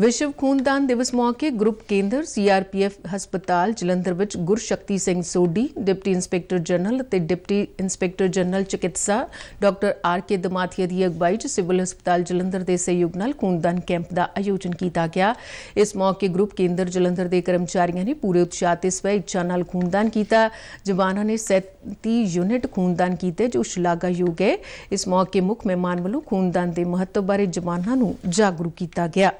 ਵਿਸ਼ਵ ਖੂਨਦਾਨ ਦਿਵਸ ਮੌਕੇ ਗਰੁੱਪ ਕੇਂਦਰ ਸੀਆਰਪੀਐਫ ਹਸਪਤਾਲ ਜਲੰਧਰ ਵਿੱਚ Gurshakti Singh Sodhi deputy inspector general ਅਤੇ ਡਿਪਟੀ ਇੰਸਪੈਕਟਰ ਜਨਰਲ ਚਿਕਿਤਸਾ ਡਾਕਟਰ ਆਰ ਕੇ ਦਮਾਥੀਆ ਦੀ ਅਗਵਾਈ 'ਚ ਸਿਵਲ ਹਸਪਤਾਲ ਜਲੰਧਰ ਦੇ ਸਹਿਯੋਗ ਨਾਲ ਖੂਨਦਾਨ ਕੈਂਪ ਦਾ ਆਯੋਜਨ ਕੀਤਾ ਗਿਆ ਇਸ ਮੌਕੇ ਗਰੁੱਪ ਕੇਂਦਰ ਜਲੰਧਰ ਦੇ ਕਰਮਚਾਰੀਆਂ ਨੇ ਪੂਰੇ ਉਤਸ਼ਾਹ ਤੇ ਸਵੈ ਇੱਛਾ ਨਾਲ ਖੂਨਦਾਨ ਕੀਤਾ ਜਵਾਨਾਂ ਨੇ 37 ਯੂਨਿਟ ਖੂਨਦਾਨ ਕੀਤੇ ਜੋ ਸ਼ਲਾਘਾਯੋਗ ਹੈ ਇਸ ਮੌਕੇ ਮੁੱਖ ਮਹਿਮਾਨ ਵੱਲੋਂ ਖੂਨਦਾਨ ਦੇ ਮਹੱਤਵ ਬਾਰੇ ਜਵਾਨਾਂ ਨੂੰ ਜਾਗਰੂਕ ਕੀਤਾ ਗਿਆ